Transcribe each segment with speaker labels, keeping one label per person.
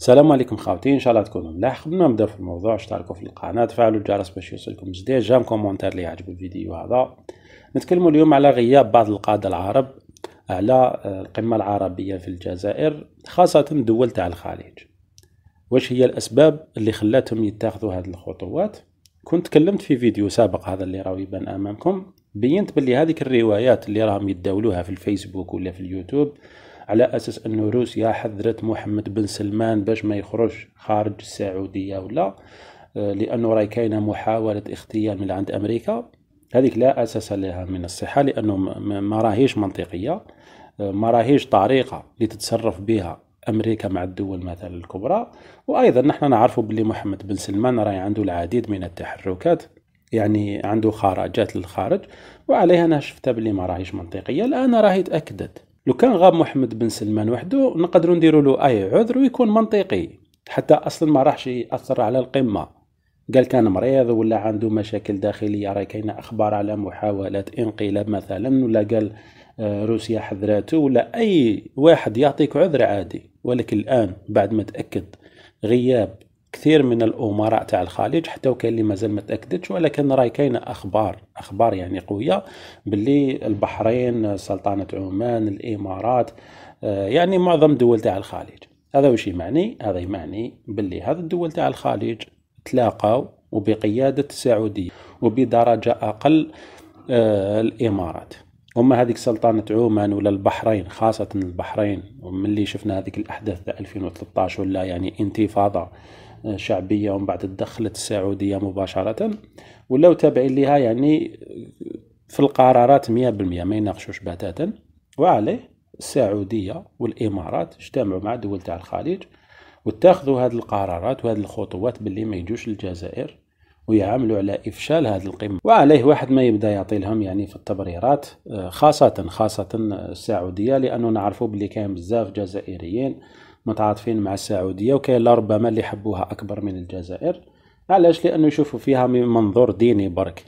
Speaker 1: السلام عليكم خاوتي ان شاء الله تكونوا ملاح قبل ما نبدا في الموضوع اشتركوا في القناه تفعلوا الجرس باش يوصلكم جديد جام كومونتير اللي يعجب الفيديو هذا نتكلموا اليوم على غياب بعض القاده العرب على آه، القمه العربيه في الجزائر خاصه دول تاع الخليج واش هي الاسباب اللي خلاتهم يتاخذوا هذه الخطوات كنت تكلمت في فيديو سابق هذا اللي راهو يبان امامكم بينت باللي هذيك الروايات اللي راهم يتداولوها في الفيسبوك ولا في اليوتيوب على اساس انه روسيا حذرت محمد بن سلمان باش ما يخرج خارج السعوديه ولا آه، لانه راهي كاينه محاوله اغتيال من عند امريكا هذيك لا اساس لها من الصحه لانه ما راهيش منطقيه آه، ما راهيش طريقه لتتصرف بها امريكا مع الدول مثلا الكبرى وايضا نحن نعرف بلي محمد بن سلمان راهي عنده العديد من التحركات يعني عنده خراجات للخارج وعليها انا شفتها بلي ما راهيش منطقيه الان راهي تاكدت لو كان غاب محمد بن سلمان وحده نقدروا نديروا له اي عذر ويكون منطقي حتى اصلا ما راحش ياثر على القمه قال كان مريض ولا عنده مشاكل داخليه راه كاينه اخبار على محاولات انقلاب مثلا ولا قال آه، روسيا حذراته ولا اي واحد يعطيك عذر عادي ولكن الان بعد ما تاكد غياب كثير من الامراء تاع الخليج حتى وكاين اللي مازال ما تاكدتش ولكن راهي كاينه اخبار اخبار يعني قويه باللي البحرين سلطنه عمان الامارات آه، يعني معظم دول تاع الخليج هذا واش يعني هذا يعني باللي هذه الدول تاع الخليج تلاقاو وبقياده السعوديه وبدرجه اقل آه، الامارات هما هذيك سلطنة عمان ولا البحرين خاصة البحرين وملي شفنا هذيك الأحداث تاع 2013 ولا يعني انتفاضة شعبية ومن بعد تدخلت السعودية مباشرة ولو تابعين لها يعني في القرارات 100% ما يناقشوش بتاتا وعليه السعودية والإمارات اجتمعوا مع دول تاع الخليج واتخذوا هذه القرارات وهذه الخطوات باللي ما يجوش للجزائر ويعملوا على افشال هذه القمه وعليه واحد ما يبدا يعطي لهم يعني في التبريرات خاصه خاصه السعوديه لانه نعرفوا بلي كاين بزاف جزائريين متعاطفين مع السعوديه وكاين لربما اللي يحبوها اكبر من الجزائر علاش لانه يشوفوا فيها من منظور ديني برك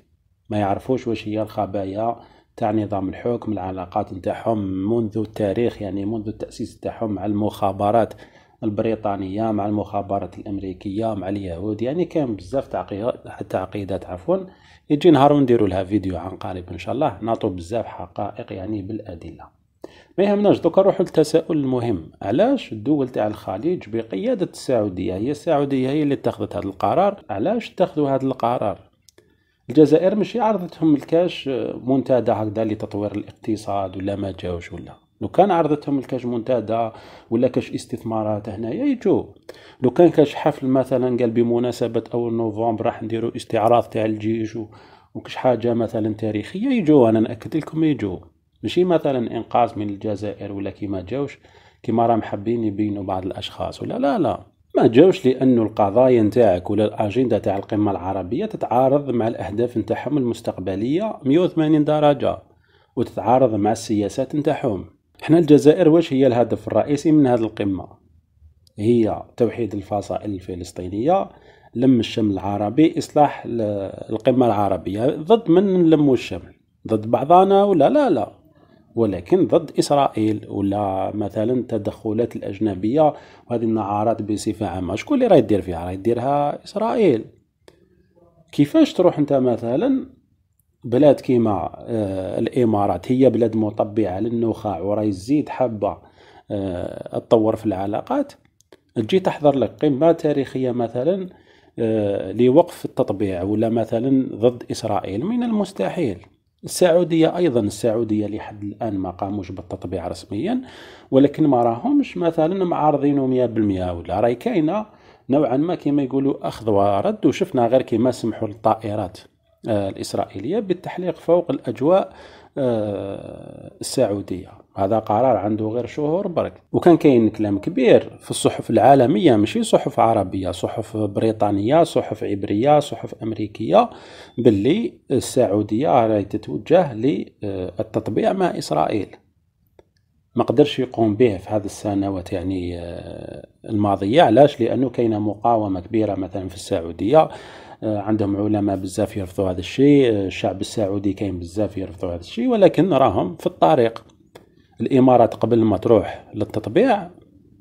Speaker 1: ما يعرفوش واش هي الخبايا تاع نظام الحكم العلاقات نتاعهم منذ التاريخ يعني منذ التاسيس نتاعهم مع المخابرات البريطانيه مع المخابرات الامريكيه مع اليهود يعني كان بزاف تعقيدات عفوا يجي نهار ونديروا لها فيديو عن قريب ان شاء الله نعطوا بزاف حقائق يعني بالادله ما يهمناش دوكا نروحو للتساؤل المهم علاش الدول تاع الخليج بقياده السعوديه هي السعوديه هي اللي اتخذت هذا القرار علاش اتخذوا هذا القرار الجزائر ماشي عرضتهم الكاش آه، منتدى هكذا لتطوير الاقتصاد ولا ما جاوش ولا لو كان عرضتهم الكاش منتدى ولا كاش استثمارات هنايا يجو لو كان كاش حفل مثلا قال بمناسبه اول نوفمبر راح نديرو استعراض تاع الجيش وكش حاجه مثلا تاريخيه يجو انا ناكد لكم يجو ماشي مثلا انقاذ من الجزائر ولا كي ما جاوش كيما راه محبين يبينوا بعض الاشخاص ولا لا لا ما جاوش لانه القضايا نتاعك ولا الاجنده تاع القمه العربيه تتعارض مع الاهداف نتاعهم المستقبليه 180 درجه وتتعارض مع السياسات نتاعهم حنا الجزائر واش هي الهدف الرئيسي من هذه القمه هي توحيد الفصائل الفلسطينيه لم الشمل العربي اصلاح القمه العربيه ضد من نلموا الشمل ضد بعضنا ولا لا لا ولكن ضد إسرائيل ولا مثلا التدخلات الأجنبية وهذه النعارات بصفة عامة شكون اللي راه يدير فيها راه يديرها إسرائيل كيفاش تروح أنت مثلا بلاد كيما آه الإمارات هي بلاد مطبعة للنخاع وراه يزيد حابة آه تطور في العلاقات تجي تحضر لك قمة تاريخية مثلا آه لوقف التطبيع ولا مثلا ضد إسرائيل من المستحيل السعوديه ايضا السعوديه لحد الان ما قاموش بالتطبيع رسميا ولكن ما راهمش مثلا معارضينه بالمية ولا راي كاينه نوعا ما كما يقولوا اخذ ورد وشفنا غير كما سمحوا للطائرات آه، الاسرائيليه بالتحليق فوق الاجواء آه، السعوديه هذا قرار عنده غير شهور برك وكان كاين كلام كبير في الصحف العالميه ماشي صحف عربيه صحف بريطانيه صحف عبريه صحف امريكيه باللي السعوديه راهي تتوجه للتطبيع مع اسرائيل ما قدرش يقوم به في هذه السنوات يعني آه، الماضيه علاش لانه كاينه مقاومه كبيره مثلا في السعوديه آه، عندهم علماء بزاف يرفضوا هذا الشيء آه، الشعب السعودي كاين بزاف يرفضوا هذا الشيء ولكن راهم في الطريق الامارات قبل ما تروح للتطبيع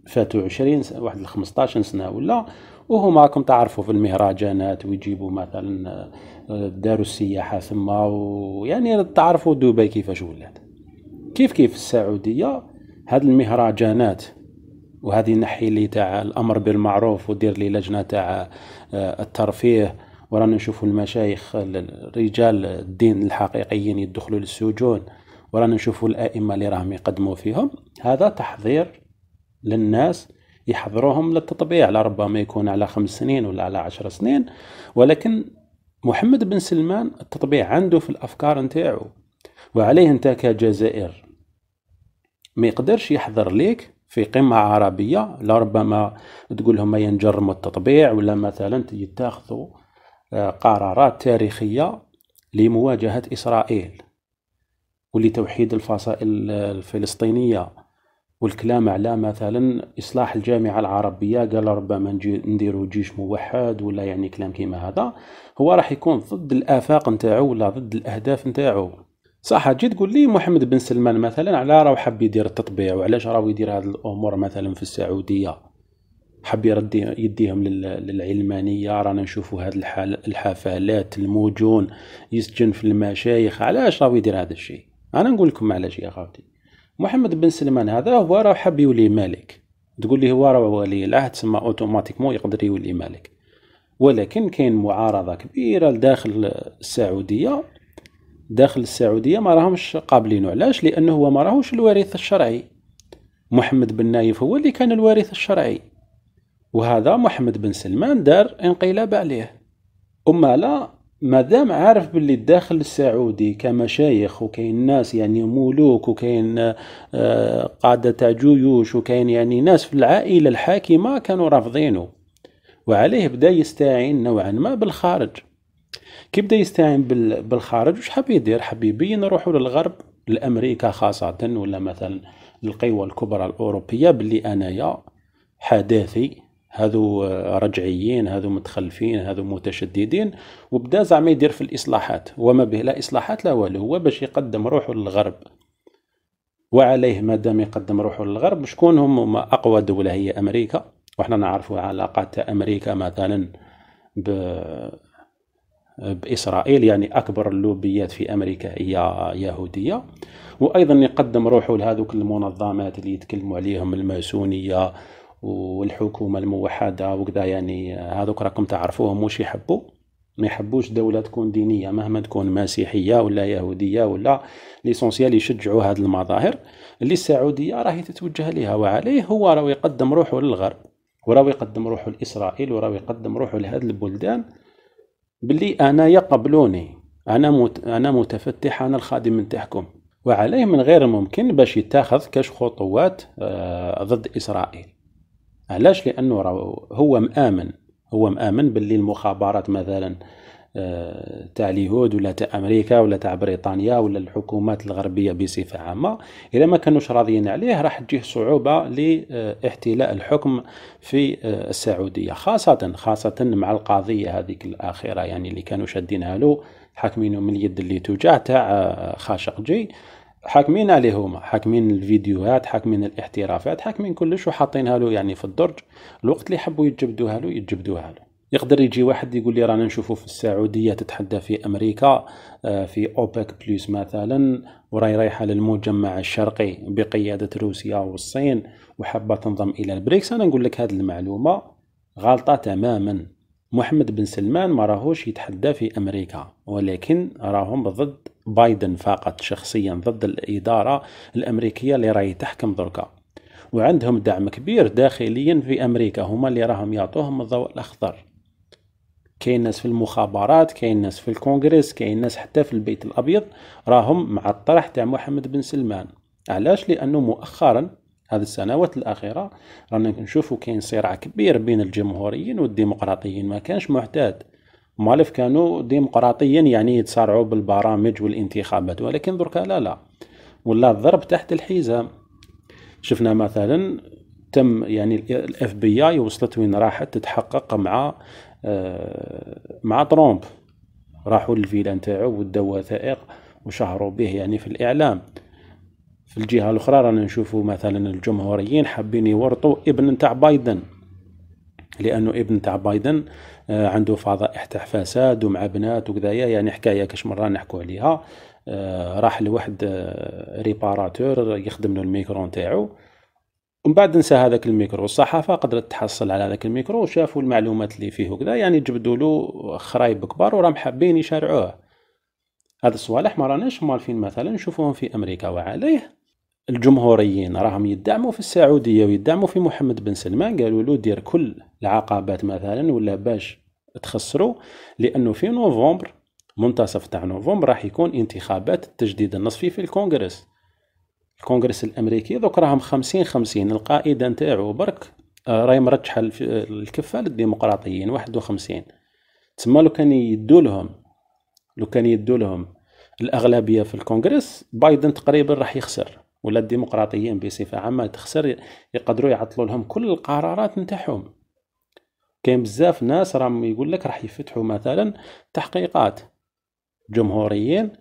Speaker 1: فاتوا 20 سنة واحد 15 سنه ولا وهما راكم تعرفوا في المهرجانات ويجيبوا مثلا آه، داروا السياحه ثم ويعني تعرفوا دبي كيفاش ولات كيف كيف السعوديه هاد المهرجانات وهذه نحي لي تاع الامر بالمعروف ودير لي لجنه تاع آه، الترفيه ورانا نشوفوا المشايخ رجال الدين الحقيقيين يدخلوا للسجون ورانا نشوفوا الائمه اللي راهم يقدموا فيهم هذا تحضير للناس يحضروهم للتطبيع لربما يكون على خمس سنين ولا على عشر سنين ولكن محمد بن سلمان التطبيع عنده في الافكار نتاعو وعليه انت كجزائر ما يقدرش يحضر ليك في قمة عربية لربما تقول لهم ينجرم التطبيع ولا مثلا يتاخذوا آه، قرارات تاريخية لمواجهة إسرائيل ولتوحيد الفصائل الفلسطينية والكلام على مثلا إصلاح الجامعة العربية قال ربما نديرو جيش موحد ولا يعني كلام كيما هذا هو راح يكون ضد الآفاق نتاعو ولا ضد الأهداف نتاعو صح تجي تقول لي محمد بن سلمان مثلا على راهو حاب يدير التطبيع وعلاش راهو يدير هذه الامور مثلا في السعوديه حاب يرد يديهم للعلمانيه رانا نشوفوا هاد الحفلات الموجون يسجن في المشايخ علاش راهو يدير هذا الشيء انا نقول لكم علاش يا خاوتي محمد بن سلمان هذا هو راه حاب يولي ملك تقول لي هو راه ولي العهد تسمى اوتوماتيكمون يقدر يولي ملك ولكن كاين معارضه كبيره لداخل السعوديه داخل السعوديه ما راهمش قابلينو علاش لانه هو ما راهوش الوارث الشرعي محمد بن نايف هو اللي كان الوارث الشرعي وهذا محمد بن سلمان دار انقلاب عليه أما لا مادام عارف باللي الداخل السعودي كمشايخ وكاين ناس يعني ملوك وكاين آه، قاده تاع جيوش وكاين يعني ناس في العائله الحاكمه كانوا رافضينه وعليه بدا يستعين نوعا ما بالخارج كي بدا يستعين بالخارج وش حاب يدير حاب يبين روحو للغرب لامريكا خاصه ولا مثلا القوى الكبرى الاوروبيه بلي انايا حداثي هذو رجعيين هذو متخلفين هذو متشددين وبدا زعما يدير في الاصلاحات وما به لا اصلاحات لا والو هو باش يقدم روحه للغرب وعليه ما دام يقدم روحه للغرب شكون هم اقوى دوله هي امريكا وحنا نعرفوا علاقات امريكا مثلا ب باسرائيل يعني اكبر اللوبيات في امريكا هي يهوديه وايضا يقدم روحه لهذوك المنظمات اللي يتكلموا عليهم الماسونيه والحكومه الموحده وكذا يعني آه، هذوك راكم تعرفوهم واش يحبوا ما يحبوش دوله تكون دينيه مهما تكون مسيحيه ولا يهوديه ولا ليسونسيال يشجعوا هذه المظاهر اللي السعوديه راهي تتوجه لها وعليه هو راه يقدم روحه للغرب وراه يقدم روحه لاسرائيل وراه يقدم روحه لهذه البلدان باللي انا يقبلوني انا مت... انا متفتح انا الخادم نتاعكم وعليه من غير ممكن باش يتاخذ كاش خطوات آه، ضد اسرائيل علاش لانه هو مامن هو مامن باللي المخابرات مثلا آه، تاع اليهود ولا تاع امريكا ولا تاع بريطانيا ولا الحكومات الغربيه بصفه عامه اذا ما كانوش راضيين عليه راح تجيه صعوبه لاحتلاء الحكم في آه، السعوديه خاصه خاصه مع القضيه هذيك الاخيره يعني اللي كانوا شادينها له حاكمينه من اليد اللي توجع تاع آه، خاشقجي حاكمين عليه هما حاكمين الفيديوهات حاكمين الاحترافات حاكمين كلش وحاطينها له يعني في الدرج الوقت اللي يحبوا يجبدوها له يجبدوها له يقدر يجي واحد يقول لي رانا نشوفه في السعودية تتحدى في أمريكا آه، في أوبك بلوس مثلا وراي رايحة للمجمع الشرقي بقيادة روسيا والصين وحابة تنضم إلى البريكس أنا نقول لك هذه المعلومة غلطة تماما محمد بن سلمان ما راهوش يتحدى في أمريكا ولكن راهم ضد بايدن فاقت شخصيا ضد الإدارة الأمريكية اللي راهي تحكم دركا وعندهم دعم كبير داخليا في أمريكا هما اللي راهم يعطوهم الضوء الأخضر كاين ناس في المخابرات كاين ناس في الكونغرس كاين ناس حتى في البيت الابيض راهم مع الطرح تاع محمد بن سلمان علاش لانه مؤخرا هذه السنوات الاخيره رانا نشوفوا كاين صراع كبير بين الجمهوريين والديمقراطيين ما كانش معتاد مالف كانوا ديمقراطيا يعني يتسارعوا بالبرامج والانتخابات ولكن دركا لا لا ولا الضرب تحت الحزام شفنا مثلا تم يعني الاف بي اي وصلت وين راحت تتحقق مع آه، مع ترامب راحوا للفيلا نتاعو وداو وثائق وشهروا به يعني في الاعلام في الجهه الاخرى رانا نشوفوا مثلا الجمهوريين حابين يورطوا ابن نتاع بايدن لانه ابن تاع بايدن آه، عنده فضائح تاع فساد ومع بنات وكذايا يعني حكايه كاش مره نحكوا عليها آه، راح لواحد آه، ريباراتور يخدم له الميكرو نتاعو ومن بعد نسى هذاك الميكرو الصحافه قدرت تحصل على هذاك الميكرو وشافوا المعلومات اللي فيه وكذا يعني جبدوا له خرايب كبار وراهم حابين يشارعوه هذا الصوالح ما راناش مالفين مثلا نشوفوهم في امريكا وعليه الجمهوريين راهم يدعموا في السعوديه ويدعموا في محمد بن سلمان قالوا له دير كل العقبات مثلا ولا باش تخسروا لانه في نوفمبر منتصف تاع نوفمبر راح يكون انتخابات التجديد النصفي في الكونغرس الكونغرس الامريكي دوك راهم خمسين خمسين القائده نتاعو برك آه، راهي مرجحه الكفه للديمقراطيين وخمسين تسمى لو كان يدو لهم لو كان يدو لهم الاغلبيه في الكونغرس بايدن تقريبا راح يخسر ولا الديمقراطيين بصفه عامه تخسر يقدروا يعطلوا لهم كل القرارات نتاعهم كاين بزاف ناس راهم يقول لك راح يفتحوا مثلا تحقيقات جمهوريين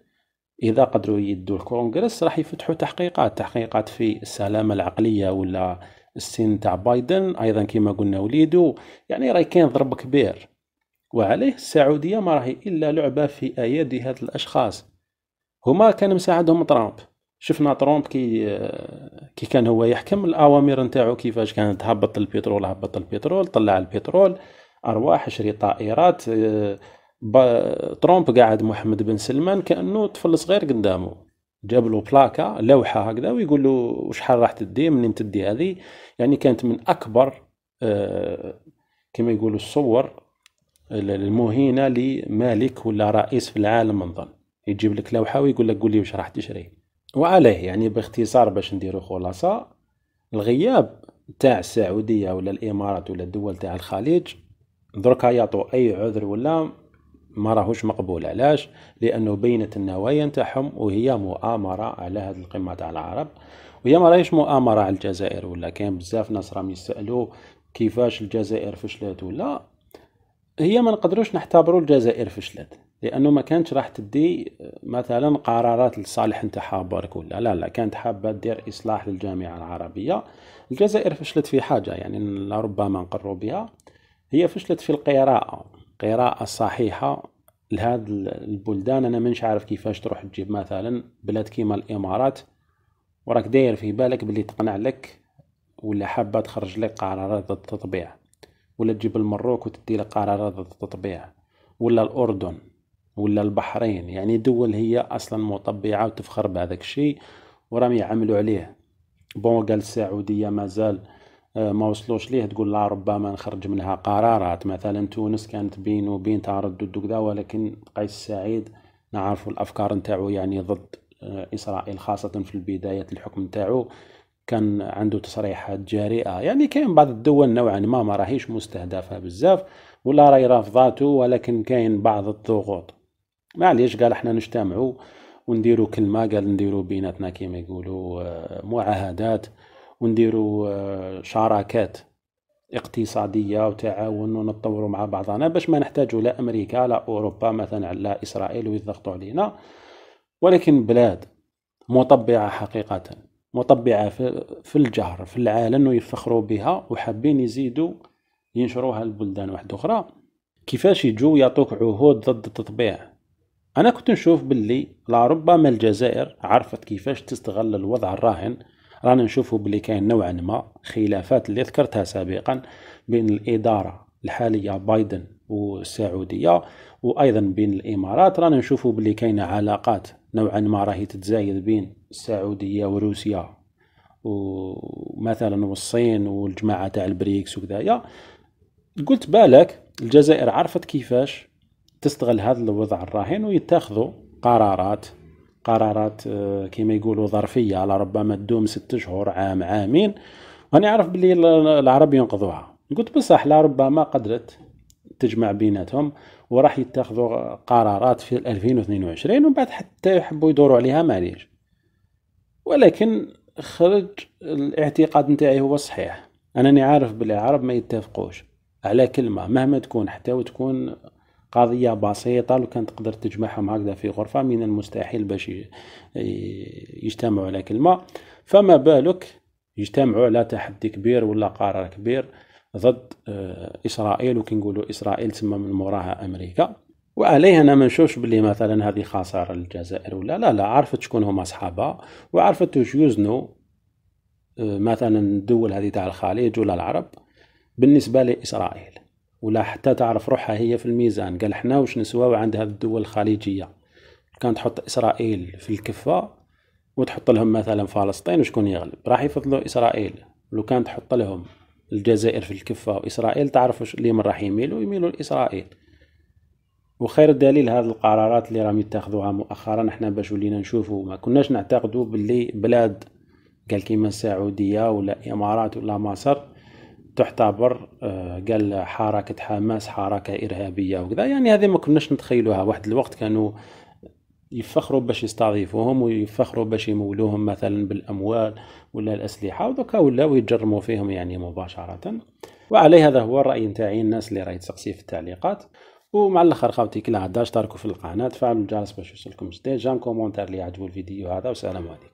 Speaker 1: اذا قدروا يدوا الكونغرس راح يفتحوا تحقيقات تحقيقات في السلامه العقليه ولا السن تاع بايدن ايضا كما قلنا وليدو يعني راه كاين ضرب كبير وعليه السعوديه ما راهي الا لعبه في ايادي هاد الاشخاص هما كان مساعدهم ترامب شفنا ترامب كي كي كان هو يحكم الاوامر نتاعو كيفاش كانت هبط البترول هبط البترول طلع البترول ارواح شري طائرات ترامب قاعد محمد بن سلمان كانه طفل صغير قدامه جاب له بلاكا لوحه هكذا ويقول له شحال راح تدي منين تدي هذه يعني كانت من اكبر آه، كما يقولوا الصور المهينه لمالك ولا رئيس في العالم نظن يجيب لك لوحه ويقول لك قول لي واش راح تشري وعليه يعني باختصار باش نديرو خلاصة الغياب تاع السعودية ولا الإمارات ولا الدول تاع الخليج دركا يعطو أي عذر ولا ما راهوش مقبول علاش لأنه بينت النوايا نتاعهم وهي مؤامرة على هذه القمة تاع العرب وهي ما راهيش مؤامرة على الجزائر ولا كاين بزاف ناس راهم يسألوا كيفاش الجزائر فشلت ولا هي ما نقدروش نحتبروا الجزائر فشلت لانه ما كانتش راح تدي آه، مثلا قرارات لصالح انت برك ولا لا لا كانت حابه دير اصلاح للجامعه العربيه الجزائر فشلت في حاجه يعني لربما نقروا بها هي فشلت في القراءه قراءه صحيحه لهذا البلدان انا منش عارف كيفاش تروح تجيب مثلا بلاد كيما الامارات وراك داير في بالك باللي تقنع لك ولا حابه تخرج لك قرارات التطبيع ولا تجيب المروك وتدي لك قرارات التطبيع ولا الاردن ولا البحرين يعني دول هي اصلا مطبعه وتفخر بهذاك الشيء وراهم يعملوا عليه بون قال السعوديه مازال آه، ما وصلوش ليه تقول لا ربما نخرج منها قرارات مثلا تونس كانت بين وبين تردد وكذا ولكن قيس سعيد نعرف الافكار نتاعو يعني ضد آه، اسرائيل خاصه في بدايه الحكم نتاعو كان عنده تصريحات جريئه يعني كاين بعض الدول نوعا ما ما راهيش مستهدفه بزاف ولا راهي رافضاته ولكن كاين بعض الضغوط معليش قال احنا نجتمعوا ونديروا كلمة قال نديروا بيناتنا كيما يقولوا آه، معاهدات ونديروا آه، شراكات اقتصادية وتعاون ونتطوروا مع بعضنا باش ما نحتاجوا لا أمريكا لا أوروبا مثلا لا إسرائيل ويضغطوا علينا ولكن بلاد مطبعة حقيقة مطبعة في الجهر في العالم ويفخروا بها وحابين يزيدوا ينشروها لبلدان واحدة أخرى كيفاش يجوا يعطوك عهود ضد التطبيع أنا كنت نشوف باللي لربما الجزائر عرفت كيفاش تستغل الوضع الراهن رانا نشوفوا باللي كاين نوعا ما خلافات اللي ذكرتها سابقا بين الإدارة الحالية بايدن والسعودية وأيضا بين الإمارات رانا نشوفوا باللي كاين علاقات نوعا ما راهي تتزايد بين السعودية وروسيا ومثلا والصين والجماعة تاع البريكس وكذايا قلت بالك الجزائر عرفت كيفاش تستغل هذا الوضع الراهن ويتخذوا قرارات قرارات آه، كما يقولوا ظرفيه على ربما تدوم ست شهور عام عامين وانا عارف بلي العرب ينقذوها قلت بصح لا ربما قدرت تجمع بيناتهم وراح يتخذوا قرارات في 2022 ومن بعد حتى يحبوا يدوروا عليها ماليش ولكن خرج الاعتقاد نتاعي هو صحيح انني عارف بلي العرب ما يتفقوش على كلمة مهما تكون حتى وتكون قضية بسيطة لو كانت تقدر تجمعهم هكذا في غرفة من المستحيل باش يجتمعوا على كلمة فما بالك يجتمعوا على تحدي كبير ولا قرار كبير ضد آه، إسرائيل نقولوا إسرائيل تسمى من موراها أمريكا وعليه انا ما نشوفش بلي مثلا هذه خساره للجزائر ولا لا لا عرفت شكون هما اصحابها وعرفت واش يوزنوا آه، مثلا الدول هذه تاع الخليج ولا العرب بالنسبه لاسرائيل ولا حتى تعرف روحها هي في الميزان قال حنا واش نسواو عند هذه الدول الخليجيه كان تحط اسرائيل في الكفه وتحط لهم مثلا فلسطين وشكون يغلب راح يفضلوا اسرائيل لو كان تحط لهم الجزائر في الكفه واسرائيل تعرف واش اللي من راح يميلوا يميلوا لاسرائيل وخير دليل هذه القرارات اللي راهم يتخذوها مؤخرا احنا باش ولينا نشوفوا ما كناش نعتقدوا باللي بلاد قال كيما السعوديه ولا الامارات ولا مصر تعتبر آه، قال حركة حماس حركة إرهابية وكذا يعني هذه ما كناش نتخيلوها واحد الوقت كانوا يفخروا باش يستضيفوهم ويفخروا باش يمولوهم مثلا بالاموال ولا الاسلحه ودوكا ولاو يتجرموا فيهم يعني مباشره وعليه هذا هو الراي نتاعي الناس اللي راهي تسقسي في التعليقات ومع الاخر خاوتي كل عدا اشتركوا في القناه فعلوا الجرس باش يوصلكم جديد جام كومونتير اللي يعجبوا الفيديو هذا والسلام عليكم